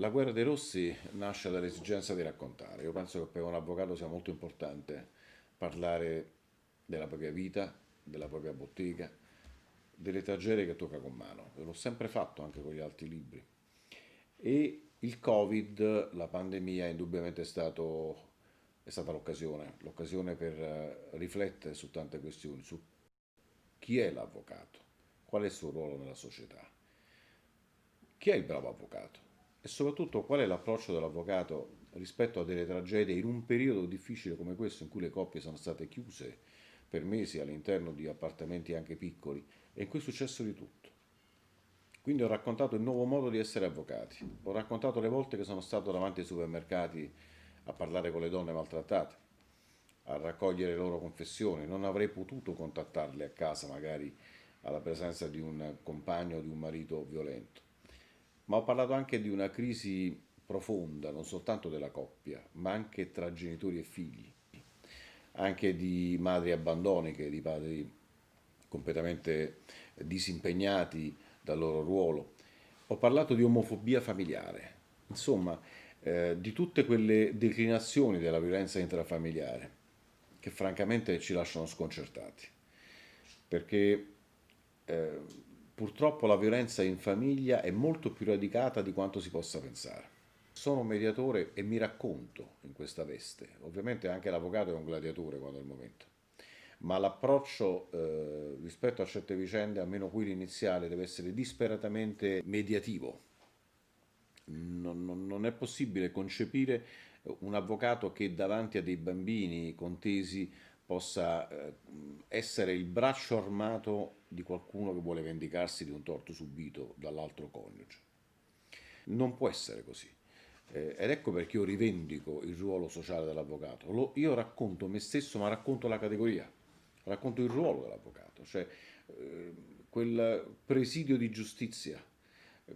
La guerra dei rossi nasce dall'esigenza di raccontare. Io penso che per un avvocato sia molto importante parlare della propria vita, della propria bottega, delle tragedie che tocca con mano. L'ho sempre fatto anche con gli altri libri. E il Covid, la pandemia, è indubbiamente stato, è stata l'occasione, l'occasione per eh, riflettere su tante questioni, su chi è l'avvocato, qual è il suo ruolo nella società, chi è il bravo avvocato e soprattutto qual è l'approccio dell'avvocato rispetto a delle tragedie in un periodo difficile come questo in cui le coppie sono state chiuse per mesi all'interno di appartamenti anche piccoli e in cui è successo di tutto. Quindi ho raccontato il nuovo modo di essere avvocati, ho raccontato le volte che sono stato davanti ai supermercati a parlare con le donne maltrattate, a raccogliere le loro confessioni, non avrei potuto contattarle a casa magari alla presenza di un compagno o di un marito violento ma ho parlato anche di una crisi profonda, non soltanto della coppia, ma anche tra genitori e figli, anche di madri abbandoniche, di padri completamente disimpegnati dal loro ruolo. Ho parlato di omofobia familiare, insomma, eh, di tutte quelle declinazioni della violenza intrafamiliare che francamente ci lasciano sconcertati, perché eh, Purtroppo la violenza in famiglia è molto più radicata di quanto si possa pensare. Sono un mediatore e mi racconto in questa veste. Ovviamente anche l'avvocato è un gladiatore quando è il momento. Ma l'approccio eh, rispetto a certe vicende, almeno qui l'iniziale, deve essere disperatamente mediativo. Non, non, non è possibile concepire un avvocato che davanti a dei bambini contesi possa eh, essere il braccio armato di qualcuno che vuole vendicarsi di un torto subito dall'altro coniuge. Non può essere così. Eh, ed ecco perché io rivendico il ruolo sociale dell'avvocato. Lo, io racconto me stesso, ma racconto la categoria, racconto il ruolo dell'avvocato, cioè eh, quel presidio di giustizia,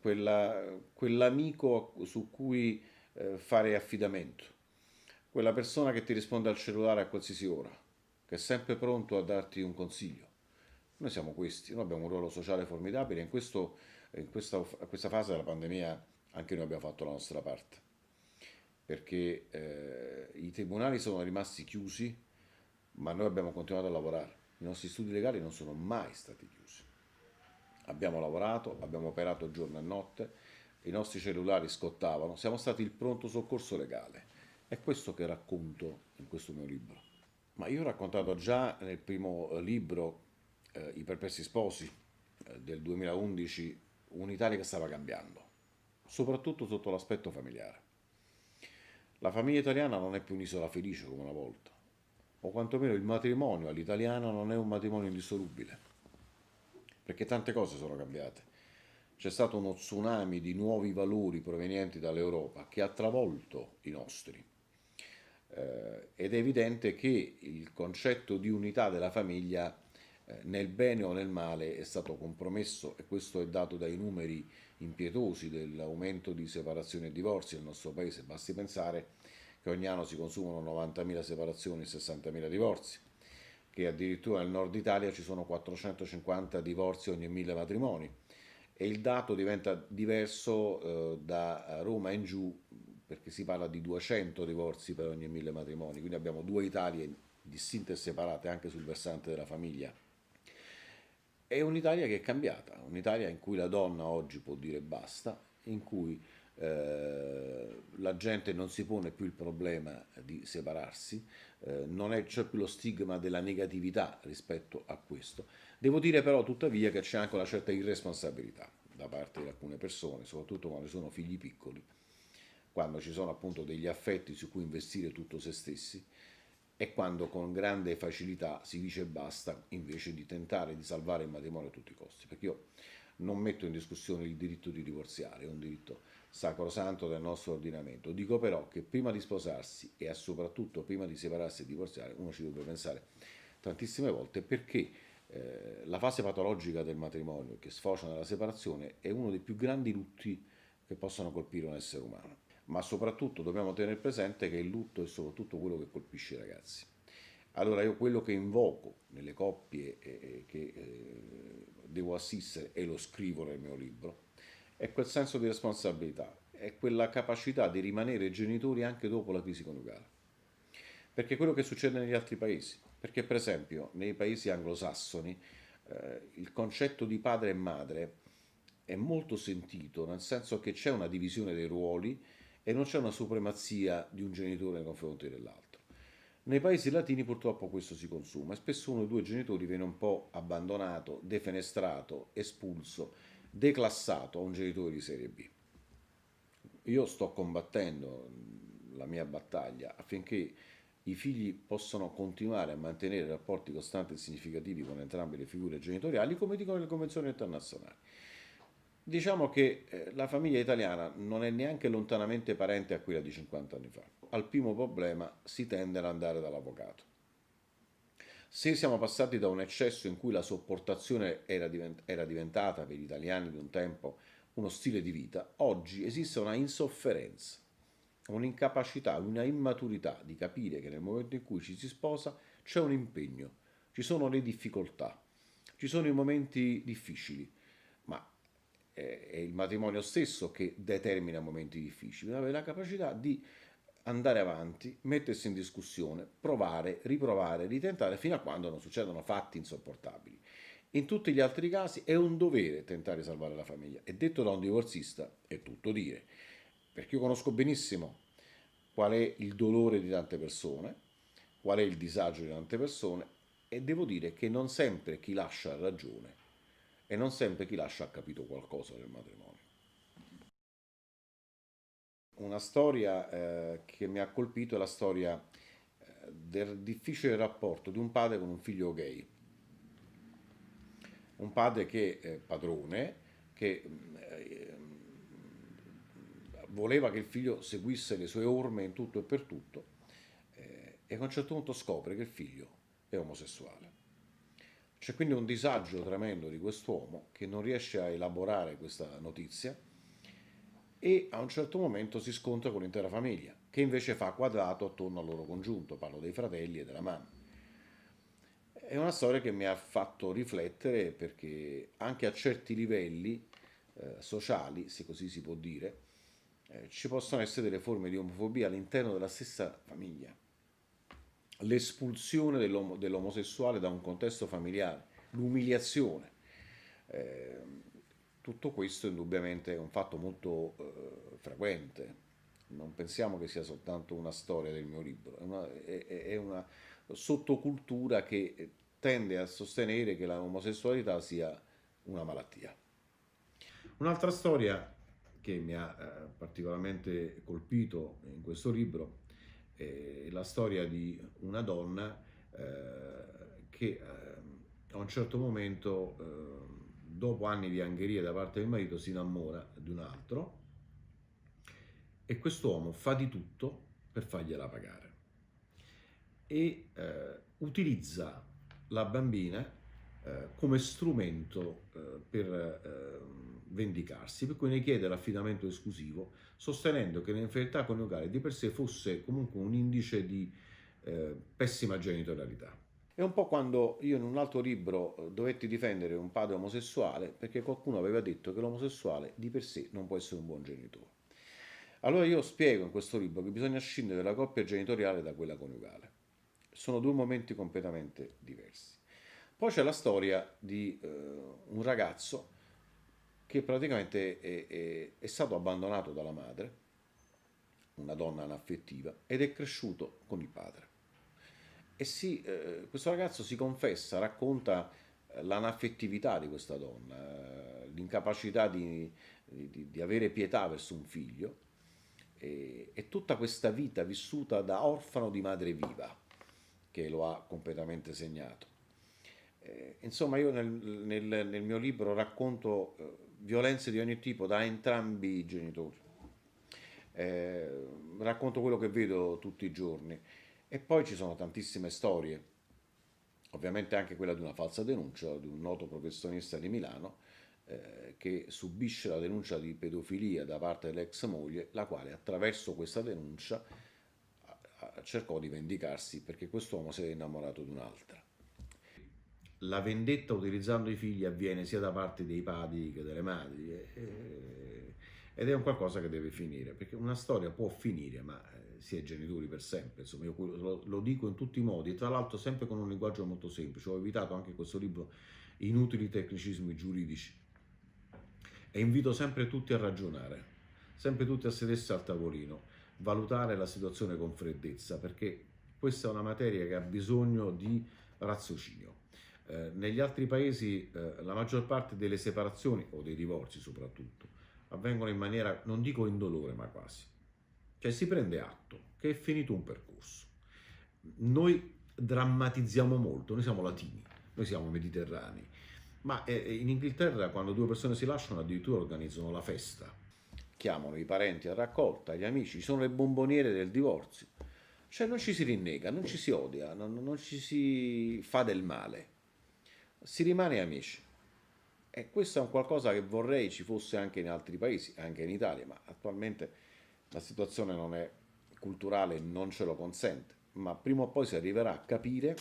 quella, quell'amico su cui eh, fare affidamento, quella persona che ti risponde al cellulare a qualsiasi ora che è sempre pronto a darti un consiglio. Noi siamo questi, noi abbiamo un ruolo sociale formidabile, in, questo, in questa, questa, fase della pandemia anche noi abbiamo fatto la nostra parte, perché eh, i tribunali sono rimasti chiusi, ma noi abbiamo continuato a lavorare, i nostri studi legali non sono mai stati chiusi. Abbiamo lavorato, abbiamo operato giorno e notte, i nostri cellulari scottavano, siamo stati il pronto soccorso legale. È questo che racconto in questo mio libro. Ma io ho raccontato già nel primo eh, libro, eh, I perplessi sposi, eh, del 2011, un'Italia che stava cambiando, soprattutto sotto l'aspetto familiare. La famiglia italiana non è più un'isola felice come una volta, o quantomeno il matrimonio all'italiana non è un matrimonio indissolubile, perché tante cose sono cambiate. C'è stato uno tsunami di nuovi valori provenienti dall'Europa che ha travolto i nostri, eh, ed è evidente che il concetto di unità della famiglia eh, nel bene o nel male è stato compromesso e questo è dato dai numeri impietosi dell'aumento di separazioni e divorzi nel nostro paese, basti pensare che ogni anno si consumano 90.000 separazioni e 60.000 divorzi, che addirittura nel nord Italia ci sono 450 divorzi ogni 1000 matrimoni e il dato diventa diverso eh, da Roma in giù perché si parla di 200 divorzi per ogni mille matrimoni, quindi abbiamo due Italie distinte e separate anche sul versante della famiglia. È un'Italia che è cambiata, un'Italia in cui la donna oggi può dire basta, in cui eh, la gente non si pone più il problema di separarsi, eh, non c'è più lo stigma della negatività rispetto a questo. Devo dire però tuttavia che c'è anche una certa irresponsabilità da parte di alcune persone, soprattutto quando sono figli piccoli, quando ci sono appunto degli affetti su cui investire tutto se stessi e quando con grande facilità si dice basta invece di tentare di salvare il matrimonio a tutti i costi. Perché io non metto in discussione il diritto di divorziare, è un diritto sacrosanto del nostro ordinamento. Dico però che prima di sposarsi e soprattutto prima di separarsi e divorziare, uno ci dovrebbe pensare tantissime volte perché eh, la fase patologica del matrimonio che sfocia nella separazione è uno dei più grandi lutti che possono colpire un essere umano ma soprattutto dobbiamo tenere presente che il lutto è soprattutto quello che colpisce i ragazzi. Allora io quello che invoco nelle coppie eh, eh, che eh, devo assistere e lo scrivo nel mio libro è quel senso di responsabilità, è quella capacità di rimanere genitori anche dopo la crisi coniugale. Perché quello che succede negli altri paesi, perché per esempio nei paesi anglosassoni eh, il concetto di padre e madre è molto sentito, nel senso che c'è una divisione dei ruoli, e non c'è una supremazia di un genitore nei confronti dell'altro. Nei paesi latini purtroppo questo si consuma e spesso uno dei due genitori viene un po' abbandonato, defenestrato, espulso, declassato a un genitore di serie B. Io sto combattendo la mia battaglia affinché i figli possano continuare a mantenere rapporti costanti e significativi con entrambe le figure genitoriali come dicono le convenzioni internazionali. Diciamo che eh, la famiglia italiana non è neanche lontanamente parente a quella di 50 anni fa. Al primo problema si tende ad andare dall'avvocato. Se siamo passati da un eccesso in cui la sopportazione era, divent- era diventata per gli italiani di un tempo uno stile di vita, oggi esiste una insofferenza, un'incapacità, una immaturità di capire che nel momento in cui ci si sposa c'è un impegno, ci sono le difficoltà, ci sono i momenti difficili è il matrimonio stesso che determina momenti difficili, deve avere la capacità di andare avanti, mettersi in discussione, provare, riprovare, ritentare fino a quando non succedono fatti insopportabili. In tutti gli altri casi è un dovere tentare di salvare la famiglia e detto da un divorzista è tutto dire, perché io conosco benissimo qual è il dolore di tante persone, qual è il disagio di tante persone e devo dire che non sempre chi lascia ragione e non sempre chi lascia ha capito qualcosa del matrimonio. Una storia eh, che mi ha colpito è la storia eh, del difficile rapporto di un padre con un figlio gay. Un padre che è eh, padrone, che ehm, voleva che il figlio seguisse le sue orme in tutto e per tutto, eh, e a un certo punto scopre che il figlio è omosessuale. C'è quindi un disagio tremendo di quest'uomo che non riesce a elaborare questa notizia e a un certo momento si scontra con l'intera famiglia, che invece fa quadrato attorno al loro congiunto, parlo dei fratelli e della mamma. È una storia che mi ha fatto riflettere perché anche a certi livelli eh, sociali, se così si può dire, eh, ci possono essere delle forme di omofobia all'interno della stessa famiglia l'espulsione dell'om- dell'omosessuale da un contesto familiare, l'umiliazione. Eh, tutto questo indubbiamente è un fatto molto eh, frequente. Non pensiamo che sia soltanto una storia del mio libro, è una, è, è una sottocultura che tende a sostenere che l'omosessualità sia una malattia. Un'altra storia che mi ha eh, particolarmente colpito in questo libro è la storia di una donna eh, che eh, a un certo momento, eh, dopo anni di angherie da parte del marito, si innamora di un altro e quest'uomo fa di tutto per fargliela pagare e eh, utilizza la bambina eh, come strumento eh, per ehm, vendicarsi, per cui ne chiede l'affidamento esclusivo, sostenendo che l'inferiorità coniugale di per sé fosse comunque un indice di eh, pessima genitorialità. È un po' quando io in un altro libro dovetti difendere un padre omosessuale perché qualcuno aveva detto che l'omosessuale di per sé non può essere un buon genitore. Allora io spiego in questo libro che bisogna scindere la coppia genitoriale da quella coniugale. Sono due momenti completamente diversi. Poi c'è la storia di eh, un ragazzo che praticamente è, è, è, stato abbandonato dalla madre, una donna anaffettiva, ed è cresciuto con il padre. E si, eh, questo ragazzo si confessa, racconta eh, l'anaffettività di questa donna, eh, l'incapacità di, di, di, avere pietà verso un figlio e, e tutta questa vita vissuta da orfano di madre viva che lo ha completamente segnato. Eh, insomma, io nel, nel, nel, mio libro racconto eh, violenze di ogni tipo da entrambi i genitori. Eh, racconto quello che vedo tutti i giorni. E poi ci sono tantissime storie, ovviamente anche quella di una falsa denuncia di un noto professionista di Milano eh, che subisce la denuncia di pedofilia da parte dell'ex moglie, la quale attraverso questa denuncia cercò di vendicarsi perché quest'uomo si era innamorato di un'altra la vendetta utilizzando i figli avviene sia da parte dei padri che delle madri eh, eh ed è un qualcosa che deve finire perché una storia può finire ma eh, si è genitori per sempre insomma io lo, lo dico in tutti i modi e tra l'altro sempre con un linguaggio molto semplice ho evitato anche questo libro inutili tecnicismi giuridici e invito sempre tutti a ragionare sempre tutti a sedersi al tavolino valutare la situazione con freddezza perché questa è una materia che ha bisogno di raziocinio eh, negli altri paesi eh, la maggior parte delle separazioni o dei divorzi soprattutto avvengono in maniera, non dico indolore, ma quasi. Cioè si prende atto che è finito un percorso. Noi drammatizziamo molto, noi siamo latini, noi siamo mediterranei, ma eh, in Inghilterra quando due persone si lasciano addirittura organizzano la festa, chiamano i parenti a raccolta, gli amici, sono le bomboniere del divorzio. Cioè non ci si rinnega, non ci si odia, non, non ci si fa del male si rimane amici. E questo è un qualcosa che vorrei ci fosse anche in altri paesi, anche in Italia, ma attualmente la situazione non è culturale, non ce lo consente, ma prima o poi si arriverà a capire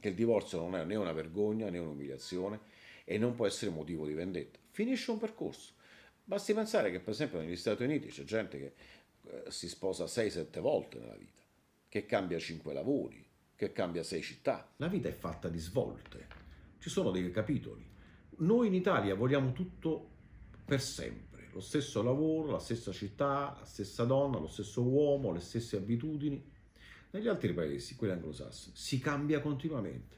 che il divorzio non è né una vergogna né un'umiliazione e non può essere motivo di vendetta. Finisce un percorso. Basti pensare che per esempio negli Stati Uniti c'è gente che eh, si sposa 6-7 volte nella vita, che cambia 5 lavori, che cambia 6 città. La vita è fatta di svolte ci sono dei capitoli. Noi in Italia vogliamo tutto per sempre, lo stesso lavoro, la stessa città, la stessa donna, lo stesso uomo, le stesse abitudini. Negli altri paesi, quelli anglosassoni, si cambia continuamente.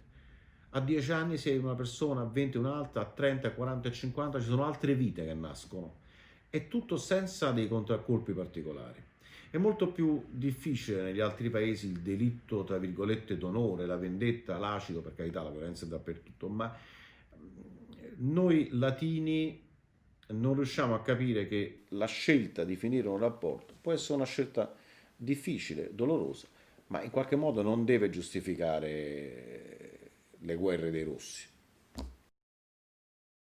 A 10 anni sei una persona, a 20 un'altra, a 30, a 40, a 50 ci sono altre vite che nascono. È tutto senza dei contraccolpi particolari. È molto più difficile negli altri paesi il delitto, tra virgolette, d'onore, la vendetta, l'acido, per carità, la violenza è dappertutto, ma mm, noi latini non riusciamo a capire che la scelta di finire un rapporto può essere una scelta difficile, dolorosa, ma in qualche modo non deve giustificare le guerre dei rossi.